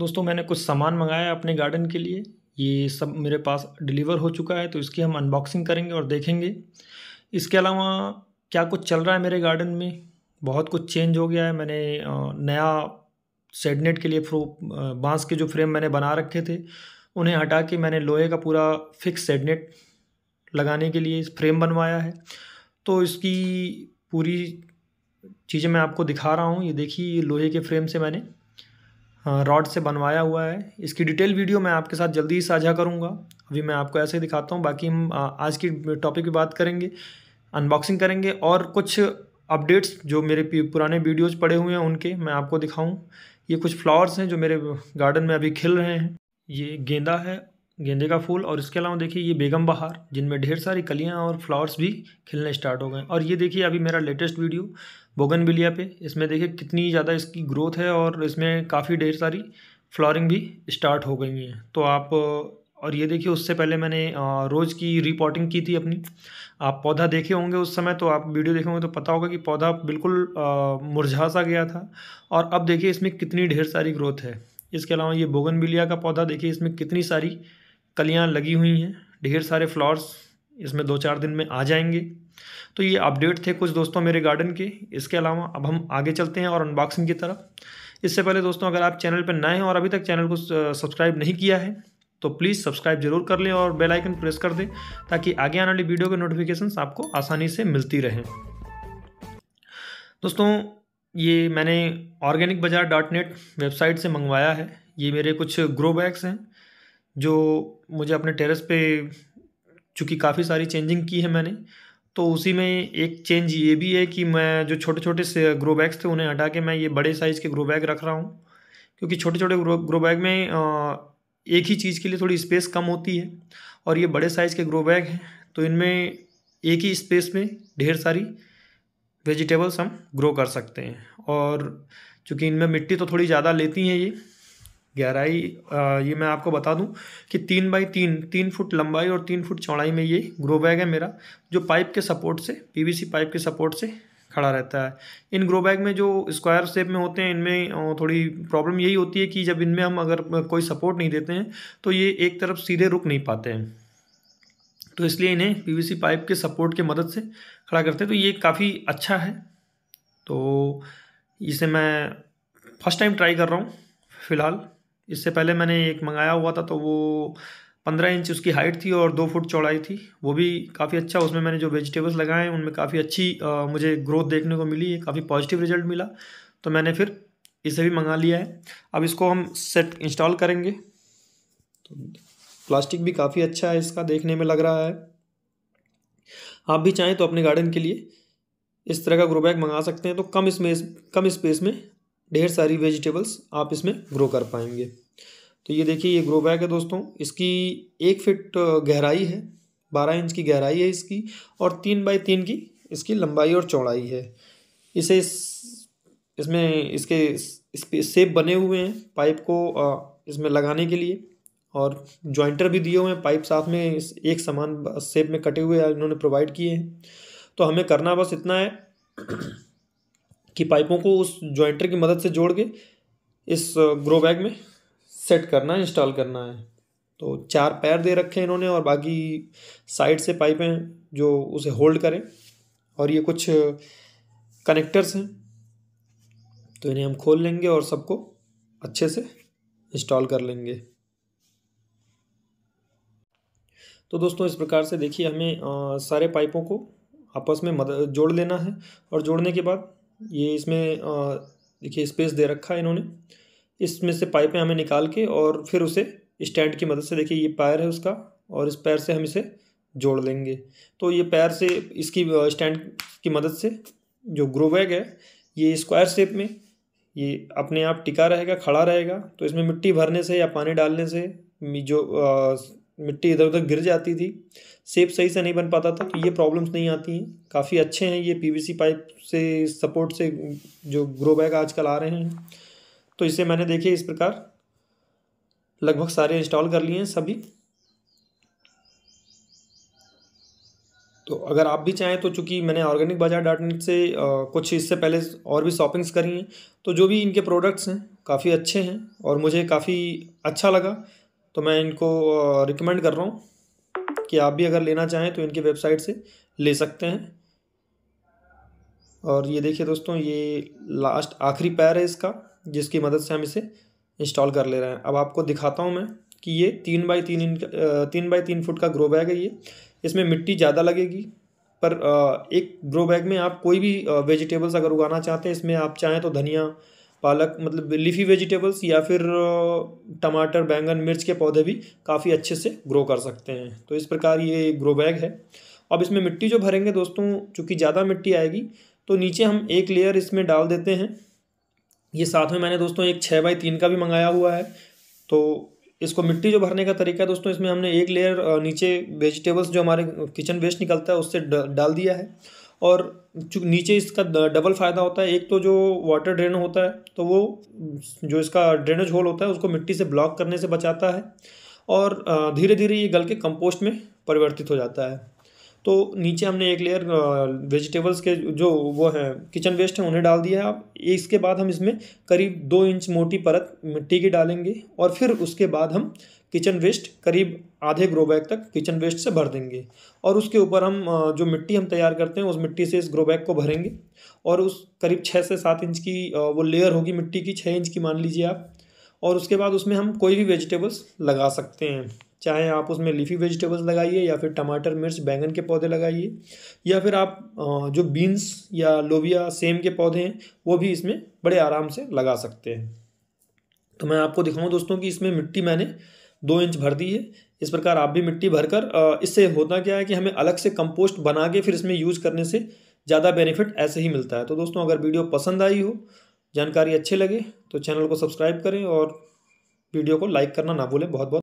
दोस्तों मैंने कुछ सामान मंगाया अपने गार्डन के लिए ये सब मेरे पास डिलीवर हो चुका है तो इसकी हम अनबॉक्सिंग करेंगे और देखेंगे इसके अलावा क्या कुछ चल रहा है मेरे गार्डन में बहुत कुछ चेंज हो गया है मैंने नया सेडनेट के लिए फ्रो बांस के जो फ्रेम मैंने बना रखे थे उन्हें हटा के मैंने लोहे का पूरा फिक्स सेडनेट लगाने के लिए फ्रेम बनवाया है तो इसकी पूरी चीज़ें मैं आपको दिखा रहा हूँ ये देखिए लोहे के फ्रेम से मैंने रॉड हाँ, से बनवाया हुआ है इसकी डिटेल वीडियो मैं आपके साथ जल्दी ही साझा करूँगा अभी मैं आपको ऐसे ही दिखाता हूँ बाकी हम आज की टॉपिक की बात करेंगे अनबॉक्सिंग करेंगे और कुछ अपडेट्स जो मेरे पुराने वीडियोज़ पड़े हुए हैं उनके मैं आपको दिखाऊँ ये कुछ फ्लावर्स हैं जो मेरे गार्डन में अभी खिल रहे हैं ये गेंदा है गेंदे का फूल और इसके अलावा देखिए ये बेगम बहार जिनमें ढेर सारी कलियाँ और फ्लावर्स भी खिलने स्टार्ट हो गए और ये देखिए अभी मेरा लेटेस्ट वीडियो बोगनविलिया पे इसमें देखिए कितनी ज़्यादा इसकी ग्रोथ है और इसमें काफ़ी ढेर सारी फ्लॉरिंग भी स्टार्ट हो गई हैं तो आप और ये देखिए उससे पहले मैंने रोज़ की रिपोर्टिंग की थी अपनी आप पौधा देखे होंगे उस समय तो आप वीडियो देखे होंगे तो पता होगा कि पौधा बिल्कुल मुरझा सा गया था और अब देखिए इसमें कितनी ढेर सारी ग्रोथ है इसके अलावा ये बोगनविलिया का पौधा देखिए इसमें कितनी सारी कलियाँ लगी हुई हैं ढेर सारे फ्लावर्स इसमें दो चार दिन में आ जाएंगे तो ये अपडेट थे कुछ दोस्तों मेरे गार्डन के इसके अलावा अब हम आगे चलते हैं और अनबॉक्सिंग की तरफ इससे पहले दोस्तों अगर आप चैनल पर नए हैं और अभी तक चैनल को सब्सक्राइब नहीं किया है तो प्लीज़ सब्सक्राइब जरूर कर लें और बेल आइकन प्रेस कर दें ताकि आगे आने वाली वीडियो के नोटिफिकेशंस आपको आसानी से मिलती रहें दोस्तों ये मैंने ऑर्गेनिक बाज़ार डॉट नेट वेबसाइट से मंगवाया है ये मेरे कुछ ग्रो बैग्स हैं जो मुझे अपने टेरेस पे चूँकि काफ़ी सारी चेंजिंग की है मैंने तो उसी में एक चेंज ये भी है कि मैं जो छोटे छोटे से ग्रो बैग्स थे उन्हें हटा के मैं ये बड़े साइज़ के ग्रो बैग रख रहा हूँ क्योंकि छोटे छोटे ग्रो बैग में एक ही चीज़ के लिए थोड़ी स्पेस कम होती है और ये बड़े साइज़ के ग्रो बैग हैं तो इनमें एक ही स्पेस में ढेर सारी वेजिटेबल्स हम ग्रो कर सकते हैं और चूँकि इनमें मिट्टी तो थोड़ी ज़्यादा लेती हैं ये गहराई ये मैं आपको बता दूं कि तीन बाई तीन तीन फुट लंबाई और तीन फुट चौड़ाई में ये ग्रो बैग है मेरा जो पाइप के सपोर्ट से पीवीसी पाइप के सपोर्ट से खड़ा रहता है इन ग्रो बैग में जो स्क्वायर शेप में होते हैं इनमें थोड़ी प्रॉब्लम यही होती है कि जब इनमें हम अगर कोई सपोर्ट नहीं देते हैं तो ये एक तरफ सीधे रुक नहीं पाते हैं तो इसलिए इन्हें पी पाइप के सपोर्ट के मदद से खड़ा करते हैं तो ये काफ़ी अच्छा है तो इसे मैं फर्स्ट टाइम ट्राई कर रहा हूँ फ़िलहाल इससे पहले मैंने एक मंगाया हुआ था तो वो पंद्रह इंच उसकी हाइट थी और दो फुट चौड़ाई थी वो भी काफ़ी अच्छा उसमें मैंने जो वेजिटेबल्स लगाए हैं उनमें काफ़ी अच्छी आ, मुझे ग्रोथ देखने को मिली है काफ़ी पॉजिटिव रिजल्ट मिला तो मैंने फिर इसे भी मंगा लिया है अब इसको हम सेट इंस्टॉल करेंगे तो प्लास्टिक भी काफ़ी अच्छा है इसका देखने में लग रहा है आप भी चाहें तो अपने गार्डन के लिए इस तरह का ग्रो बैग मंगा सकते हैं तो कम स्पेस कम स्पेस में ढेर सारी वेजिटेबल्स आप इसमें ग्रो कर पाएंगे तो ये देखिए ये ग्रो बैग है दोस्तों इसकी एक फिट गहराई है बारह इंच की गहराई है इसकी और तीन बाई तीन की इसकी लंबाई और चौड़ाई है इसे इस इसमें इसके सेप बने हुए हैं पाइप को इसमें लगाने के लिए और जॉइंटर भी दिए हुए हैं पाइप साथ में एक समान सेप में कटे हुए इन्होंने प्रोवाइड किए हैं तो हमें करना बस इतना है की पाइपों को उस जॉइंटर की मदद से जोड़ के इस ग्रो बैग में सेट करना है इंस्टॉल करना है तो चार पैर दे रखे हैं इन्होंने और बाकी साइड से पाइपें जो उसे होल्ड करें और ये कुछ कनेक्टर्स हैं तो इन्हें हम खोल लेंगे और सबको अच्छे से इंस्टॉल कर लेंगे तो दोस्तों इस प्रकार से देखिए हमें आ, सारे पाइपों को आपस में मदद जोड़ लेना है और जोड़ने के बाद ये इसमें देखिए स्पेस दे रखा है इन्होंने इसमें से पाइपें हमें निकाल के और फिर उसे स्टैंड की मदद से देखिए ये पैर है उसका और इस पैर से हम इसे जोड़ लेंगे तो ये पैर से इसकी स्टैंड की मदद से जो ग्रो बैग है ये स्क्वायर शेप में ये अपने आप टिका रहेगा खड़ा रहेगा तो इसमें मिट्टी भरने से या पानी डालने से जो मिट्टी इधर उधर गिर जाती थी सेप सही से नहीं बन पाता था तो ये प्रॉब्लम्स नहीं आती हैं काफ़ी अच्छे हैं ये पीवीसी पाइप से सपोर्ट से जो ग्रो बैग आजकल आ रहे हैं तो इसे मैंने देखे इस प्रकार लगभग सारे इंस्टॉल कर लिए हैं सभी तो अगर आप भी चाहें तो चूंकि मैंने ऑर्गेनिक बाजार डाट नेट से आ, कुछ इससे पहले और भी शॉपिंग्स करी हैं तो जो भी इनके प्रोडक्ट्स हैं काफ़ी अच्छे हैं और मुझे काफ़ी अच्छा लगा तो मैं इनको रिकमेंड कर रहा हूँ कि आप भी अगर लेना चाहें तो इनकी वेबसाइट से ले सकते हैं और ये देखिए दोस्तों ये लास्ट आखिरी पैर है इसका जिसकी मदद से हम इसे इंस्टॉल कर ले रहे हैं अब आपको दिखाता हूँ मैं कि ये तीन बाई तीन इंच तीन बाई तीन फुट का ग्रो बैग है ये इसमें मिट्टी ज़्यादा लगेगी पर एक ग्रो बैग में आप कोई भी वेजिटेबल्स अगर उगाना चाहते हैं इसमें आप चाहें तो धनिया पालक मतलब लीफी वेजिटेबल्स या फिर टमाटर बैंगन मिर्च के पौधे भी काफ़ी अच्छे से ग्रो कर सकते हैं तो इस प्रकार ये ग्रो बैग है अब इसमें मिट्टी जो भरेंगे दोस्तों चूँकि ज़्यादा मिट्टी आएगी तो नीचे हम एक लेयर इसमें डाल देते हैं ये साथ में मैंने दोस्तों एक छः बाई तीन का भी मंगाया हुआ है तो इसको मिट्टी जो भरने का तरीका है दोस्तों इसमें हमने एक लेयर नीचे वेजिटेबल्स जो हमारे किचन वेस्ट निकलता है उससे डाल दिया है और नीचे इसका डबल फ़ायदा होता है एक तो जो वाटर ड्रेन होता है तो वो जो इसका ड्रेनेज होल होता है उसको मिट्टी से ब्लॉक करने से बचाता है और धीरे धीरे ये गल के कंपोस्ट में परिवर्तित हो जाता है तो नीचे हमने एक लेयर वेजिटेबल्स के जो वो हैं किचन वेस्ट हैं उन्हें डाल दिया है आप इसके बाद हम इसमें करीब दो इंच मोटी परत मिट्टी की डालेंगे और फिर उसके बाद हम किचन वेस्ट करीब आधे ग्रो बैग तक किचन वेस्ट से भर देंगे और उसके ऊपर हम जो मिट्टी हम तैयार करते हैं उस मिट्टी से इस ग्रो बैग को भरेंगे और उस करीब छः से सात इंच की वो लेयर होगी मिट्टी की छः इंच की मान लीजिए आप और उसके बाद उसमें हम कोई भी वेजिटेबल्स लगा सकते हैं चाहे आप उसमें लीफी वेजिटेबल्स लगाइए या फिर टमाटर मिर्च बैंगन के पौधे लगाइए या फिर आप जो बीन्स या लोबिया सेम के पौधे हैं वो भी इसमें बड़े आराम से लगा सकते हैं तो मैं आपको दिखाऊं दोस्तों कि इसमें मिट्टी मैंने दो इंच भर दी है इस प्रकार आप भी मिट्टी भरकर इससे होता क्या है कि हमें अलग से कंपोस्ट बना के फिर इसमें यूज़ करने से ज़्यादा बेनिफिट ऐसे ही मिलता है तो दोस्तों अगर वीडियो पसंद आई हो जानकारी अच्छे लगे तो चैनल को सब्सक्राइब करें और वीडियो को लाइक करना ना भूलें बहुत बहुत